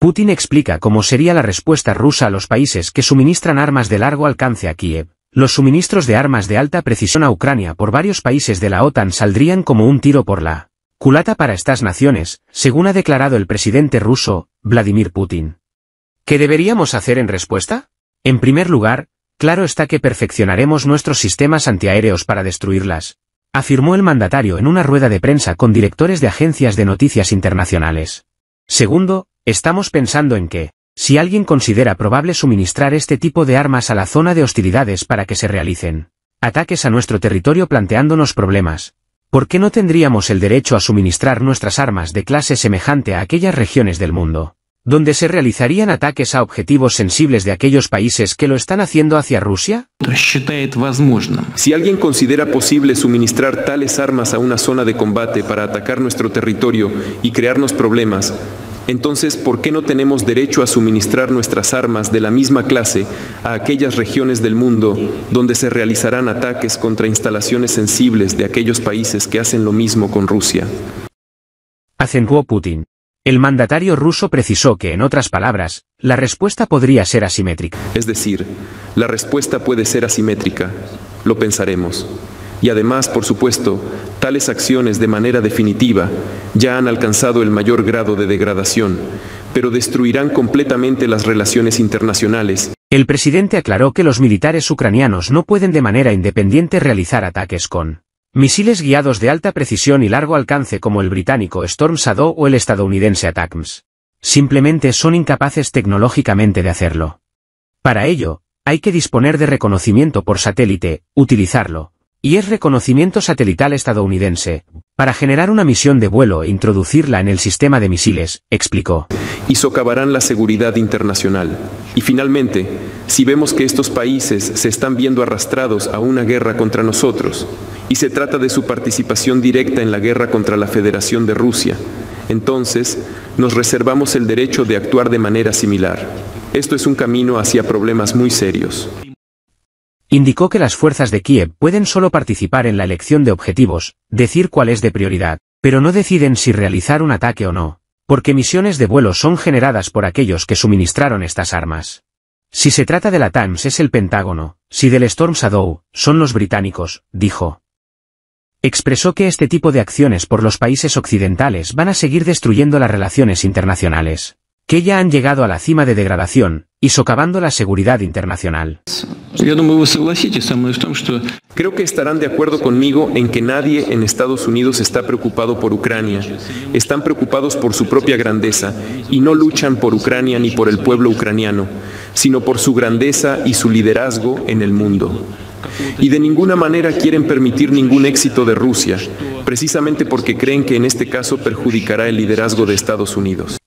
Putin explica cómo sería la respuesta rusa a los países que suministran armas de largo alcance a Kiev. Los suministros de armas de alta precisión a Ucrania por varios países de la OTAN saldrían como un tiro por la culata para estas naciones, según ha declarado el presidente ruso, Vladimir Putin. ¿Qué deberíamos hacer en respuesta? En primer lugar, claro está que perfeccionaremos nuestros sistemas antiaéreos para destruirlas, afirmó el mandatario en una rueda de prensa con directores de agencias de noticias internacionales. Segundo, Estamos pensando en que, si alguien considera probable suministrar este tipo de armas a la zona de hostilidades para que se realicen ataques a nuestro territorio planteándonos problemas, ¿por qué no tendríamos el derecho a suministrar nuestras armas de clase semejante a aquellas regiones del mundo, donde se realizarían ataques a objetivos sensibles de aquellos países que lo están haciendo hacia Rusia? Si alguien considera posible suministrar tales armas a una zona de combate para atacar nuestro territorio y crearnos problemas, entonces ¿por qué no tenemos derecho a suministrar nuestras armas de la misma clase a aquellas regiones del mundo donde se realizarán ataques contra instalaciones sensibles de aquellos países que hacen lo mismo con Rusia? Acentuó Putin. El mandatario ruso precisó que, en otras palabras, la respuesta podría ser asimétrica. Es decir, la respuesta puede ser asimétrica. Lo pensaremos. Y además, por supuesto, tales acciones de manera definitiva ya han alcanzado el mayor grado de degradación, pero destruirán completamente las relaciones internacionales. El presidente aclaró que los militares ucranianos no pueden de manera independiente realizar ataques con misiles guiados de alta precisión y largo alcance como el británico Storm Shadow o el estadounidense ATACMS. Simplemente son incapaces tecnológicamente de hacerlo. Para ello, hay que disponer de reconocimiento por satélite, utilizarlo, y es reconocimiento satelital estadounidense, para generar una misión de vuelo e introducirla en el sistema de misiles, explicó. Y socavarán la seguridad internacional. Y finalmente, si vemos que estos países se están viendo arrastrados a una guerra contra nosotros, y se trata de su participación directa en la guerra contra la Federación de Rusia, entonces nos reservamos el derecho de actuar de manera similar. Esto es un camino hacia problemas muy serios. Indicó que las fuerzas de Kiev pueden solo participar en la elección de objetivos, decir cuál es de prioridad, pero no deciden si realizar un ataque o no, porque misiones de vuelo son generadas por aquellos que suministraron estas armas. Si se trata de la Times es el Pentágono, si del Storm Shadow, son los británicos, dijo. Expresó que este tipo de acciones por los países occidentales van a seguir destruyendo las relaciones internacionales, que ya han llegado a la cima de degradación, y socavando la seguridad internacional. Creo que estarán de acuerdo conmigo en que nadie en Estados Unidos está preocupado por Ucrania. Están preocupados por su propia grandeza y no luchan por Ucrania ni por el pueblo ucraniano, sino por su grandeza y su liderazgo en el mundo. Y de ninguna manera quieren permitir ningún éxito de Rusia, precisamente porque creen que en este caso perjudicará el liderazgo de Estados Unidos.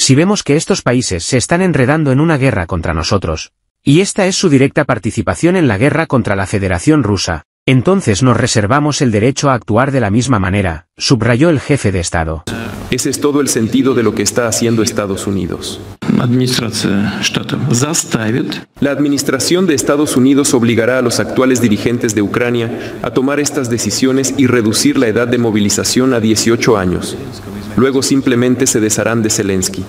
Si vemos que estos países se están enredando en una guerra contra nosotros, y esta es su directa participación en la guerra contra la Federación Rusa, entonces nos reservamos el derecho a actuar de la misma manera, subrayó el jefe de Estado. Ese es todo el sentido de lo que está haciendo Estados Unidos. La administración de Estados Unidos obligará a los actuales dirigentes de Ucrania a tomar estas decisiones y reducir la edad de movilización a 18 años. Luego simplemente se desharán de Zelensky.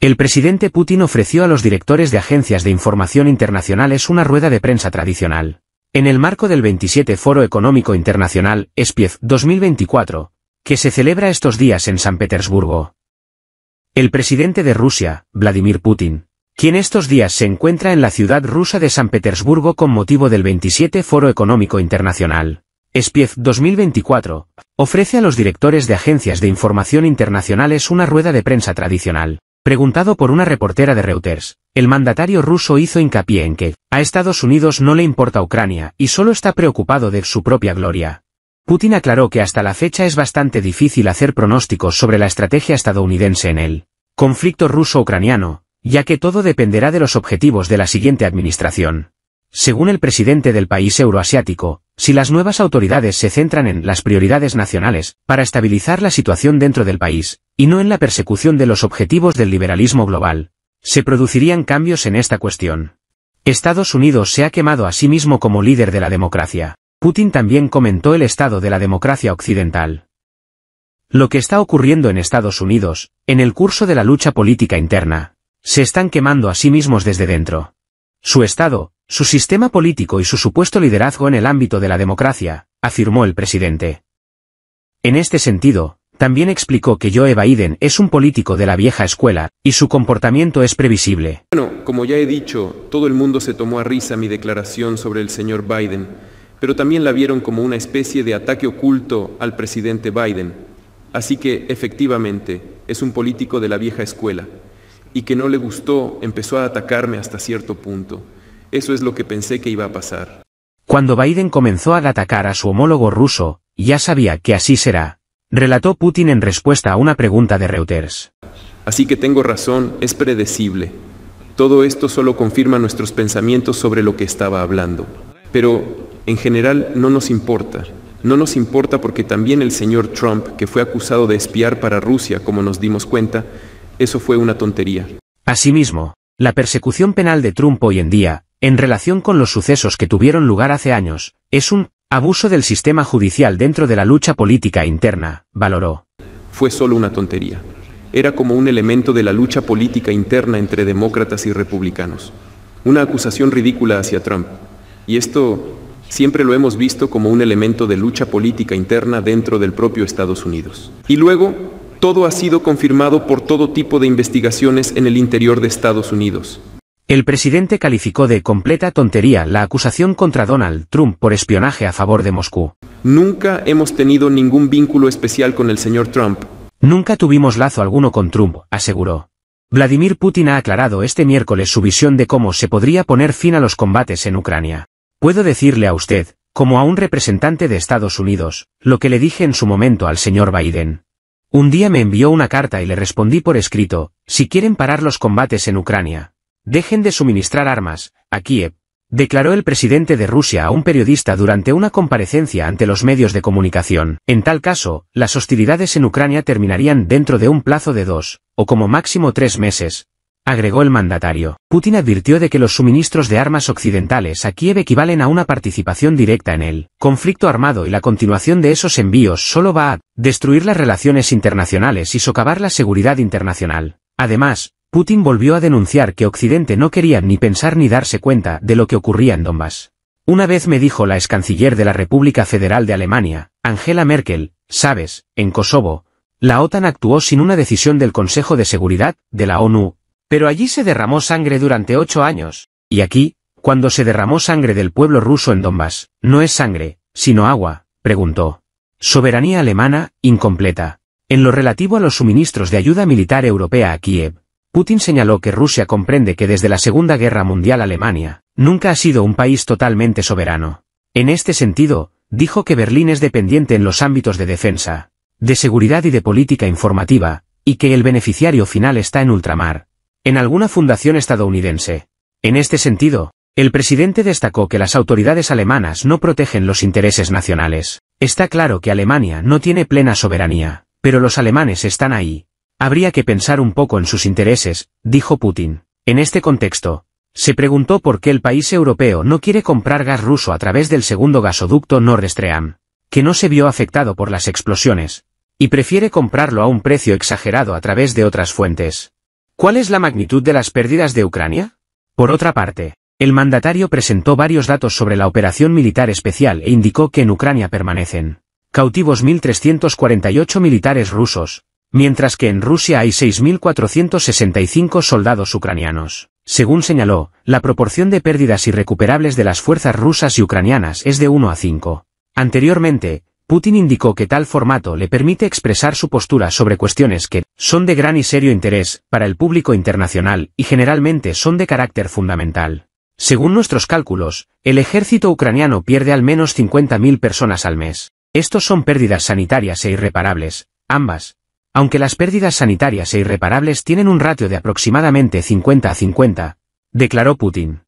El presidente Putin ofreció a los directores de agencias de información internacionales una rueda de prensa tradicional. En el marco del 27 Foro Económico Internacional, ESPIEZ 2024, que se celebra estos días en San Petersburgo. El presidente de Rusia, Vladimir Putin, quien estos días se encuentra en la ciudad rusa de San Petersburgo con motivo del 27 Foro Económico Internacional, ESPIEZ 2024 ofrece a los directores de agencias de información internacionales una rueda de prensa tradicional. Preguntado por una reportera de Reuters, el mandatario ruso hizo hincapié en que a Estados Unidos no le importa Ucrania y solo está preocupado de su propia gloria. Putin aclaró que hasta la fecha es bastante difícil hacer pronósticos sobre la estrategia estadounidense en el conflicto ruso-ucraniano, ya que todo dependerá de los objetivos de la siguiente administración. Según el presidente del país euroasiático, si las nuevas autoridades se centran en las prioridades nacionales para estabilizar la situación dentro del país, y no en la persecución de los objetivos del liberalismo global, se producirían cambios en esta cuestión. Estados Unidos se ha quemado a sí mismo como líder de la democracia. Putin también comentó el estado de la democracia occidental. Lo que está ocurriendo en Estados Unidos, en el curso de la lucha política interna, se están quemando a sí mismos desde dentro. Su estado, su sistema político y su supuesto liderazgo en el ámbito de la democracia, afirmó el presidente. En este sentido, también explicó que Joe Biden es un político de la vieja escuela, y su comportamiento es previsible. Bueno, como ya he dicho, todo el mundo se tomó a risa mi declaración sobre el señor Biden, pero también la vieron como una especie de ataque oculto al presidente Biden. Así que, efectivamente, es un político de la vieja escuela, y que no le gustó empezó a atacarme hasta cierto punto. Eso es lo que pensé que iba a pasar. Cuando Biden comenzó a atacar a su homólogo ruso, ya sabía que así será, relató Putin en respuesta a una pregunta de Reuters. Así que tengo razón, es predecible. Todo esto solo confirma nuestros pensamientos sobre lo que estaba hablando. Pero, en general, no nos importa. No nos importa porque también el señor Trump, que fue acusado de espiar para Rusia, como nos dimos cuenta, eso fue una tontería. Asimismo, la persecución penal de Trump hoy en día, en relación con los sucesos que tuvieron lugar hace años, es un abuso del sistema judicial dentro de la lucha política interna, valoró. Fue solo una tontería. Era como un elemento de la lucha política interna entre demócratas y republicanos. Una acusación ridícula hacia Trump. Y esto siempre lo hemos visto como un elemento de lucha política interna dentro del propio Estados Unidos. Y luego, todo ha sido confirmado por todo tipo de investigaciones en el interior de Estados Unidos. El presidente calificó de completa tontería la acusación contra Donald Trump por espionaje a favor de Moscú. Nunca hemos tenido ningún vínculo especial con el señor Trump. Nunca tuvimos lazo alguno con Trump, aseguró. Vladimir Putin ha aclarado este miércoles su visión de cómo se podría poner fin a los combates en Ucrania. Puedo decirle a usted, como a un representante de Estados Unidos, lo que le dije en su momento al señor Biden. Un día me envió una carta y le respondí por escrito, si quieren parar los combates en Ucrania, Dejen de suministrar armas, a Kiev, eh, declaró el presidente de Rusia a un periodista durante una comparecencia ante los medios de comunicación. En tal caso, las hostilidades en Ucrania terminarían dentro de un plazo de dos, o como máximo tres meses, agregó el mandatario. Putin advirtió de que los suministros de armas occidentales a Kiev equivalen a una participación directa en el conflicto armado y la continuación de esos envíos solo va a destruir las relaciones internacionales y socavar la seguridad internacional. Además, Putin volvió a denunciar que Occidente no quería ni pensar ni darse cuenta de lo que ocurría en Donbass. Una vez me dijo la ex canciller de la República Federal de Alemania, Angela Merkel, sabes, en Kosovo, la OTAN actuó sin una decisión del Consejo de Seguridad, de la ONU, pero allí se derramó sangre durante ocho años, y aquí, cuando se derramó sangre del pueblo ruso en Donbass, no es sangre, sino agua, preguntó. Soberanía alemana, incompleta. En lo relativo a los suministros de ayuda militar europea a Kiev, Putin señaló que Rusia comprende que desde la Segunda Guerra Mundial Alemania nunca ha sido un país totalmente soberano. En este sentido, dijo que Berlín es dependiente en los ámbitos de defensa, de seguridad y de política informativa, y que el beneficiario final está en ultramar, en alguna fundación estadounidense. En este sentido, el presidente destacó que las autoridades alemanas no protegen los intereses nacionales. Está claro que Alemania no tiene plena soberanía, pero los alemanes están ahí, Habría que pensar un poco en sus intereses, dijo Putin. En este contexto, se preguntó por qué el país europeo no quiere comprar gas ruso a través del segundo gasoducto Nord Stream, que no se vio afectado por las explosiones, y prefiere comprarlo a un precio exagerado a través de otras fuentes. ¿Cuál es la magnitud de las pérdidas de Ucrania? Por otra parte, el mandatario presentó varios datos sobre la operación militar especial e indicó que en Ucrania permanecen cautivos 1.348 militares rusos, mientras que en Rusia hay 6.465 soldados ucranianos. Según señaló, la proporción de pérdidas irrecuperables de las fuerzas rusas y ucranianas es de 1 a 5. Anteriormente, Putin indicó que tal formato le permite expresar su postura sobre cuestiones que son de gran y serio interés para el público internacional y generalmente son de carácter fundamental. Según nuestros cálculos, el ejército ucraniano pierde al menos 50.000 personas al mes. Estos son pérdidas sanitarias e irreparables, ambas, aunque las pérdidas sanitarias e irreparables tienen un ratio de aproximadamente 50 a 50, declaró Putin.